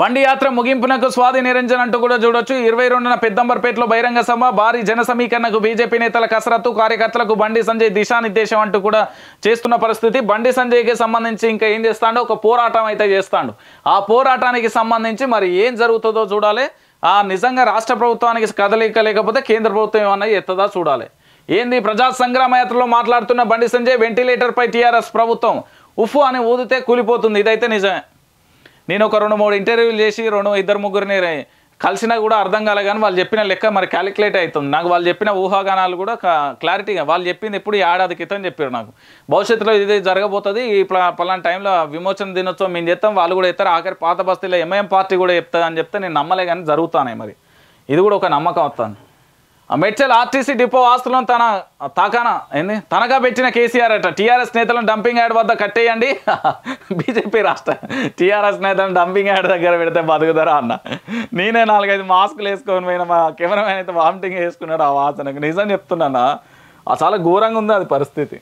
బండి యాత్ర ముగింపునకు స్వాది నిరంజన్ అంటూ కూడా చూడొచ్చు ఇరవై రెండున పెద్దంబర్పేటలో బహిరంగ సభ భారీ జన సమీకరణకు బీజేపీ నేతల కసరత్తు కార్యకర్తలకు బండి సంజయ్ దిశానిర్దేశం అంటూ కూడా చేస్తున్న పరిస్థితి బండి సంజయ్కి సంబంధించి ఇంకా ఏం చేస్తాడు ఒక పోరాటం అయితే చేస్తాడు ఆ పోరాటానికి సంబంధించి మరి ఏం జరుగుతుందో చూడాలి ఆ నిజంగా రాష్ట్ర ప్రభుత్వానికి కదలిక లేకపోతే కేంద్ర ప్రభుత్వం ఏమన్నా ఎత్తదా చూడాలి ఏంది ప్రజా సంగ్రామ యాత్రలో మాట్లాడుతున్న బండి సంజయ్ వెంటిలేటర్పై టీఆర్ఎస్ ప్రభుత్వం ఉఫ్ అని ఊదితే కూలిపోతుంది ఇదైతే నిజమే నేను ఒక రెండు మూడు ఇంటర్వ్యూలు చేసి రెండు ఇద్దరు ముగ్గురిని కలిసినా కూడా అర్థం కాలే కానీ వాళ్ళు చెప్పిన లెక్క మరి క్యాలిక్యులేట్ అవుతుంది నాకు వాళ్ళు చెప్పిన ఊహాగానాలు కూడా క్లారిటీగా వాళ్ళు చెప్పింది ఎప్పుడు ఏడాది క్రితం చెప్పారు నాకు భవిష్యత్తులో ఇది జరగబోతుంది ఈ పలానా టైంలో విమోచన దినోత్సవం మేము చెప్తాం వాళ్ళు కూడా చెప్తారు ఆఖరి పాత బస్తీలో ఎంఐఎం పార్టీ కూడా చెప్తుంది అని చెప్తే నేను నమ్మలే కానీ జరుగుతానే మరి ఇది కూడా ఒక నమ్మకం వస్తుంది ఆ మెట్టెల్ ఆర్టీసీ డిపో ఆస్తులను తన తాకాన ఏంది తనగా పెట్టిన కేసీఆర్ అట టీఆర్ఎస్ నేతలను డంపింగ్ యాడ్ వద్ద కట్టేయండి బీజేపీ రాష్ట్ర టీఆర్ఎస్ నేతలను డంపింగ్ యాడ్ దగ్గర పెడితే బతుకుతారా అన్న నేనే నాలుగైదు మాస్కులు వేసుకొని పోయిన మా కెమెరామెన్ అయితే వామిటింగ్ వేసుకున్నాడు ఆ వాసనకు నిజం చెప్తున్నా చాలా ఘోరంగా ఉంది అది పరిస్థితి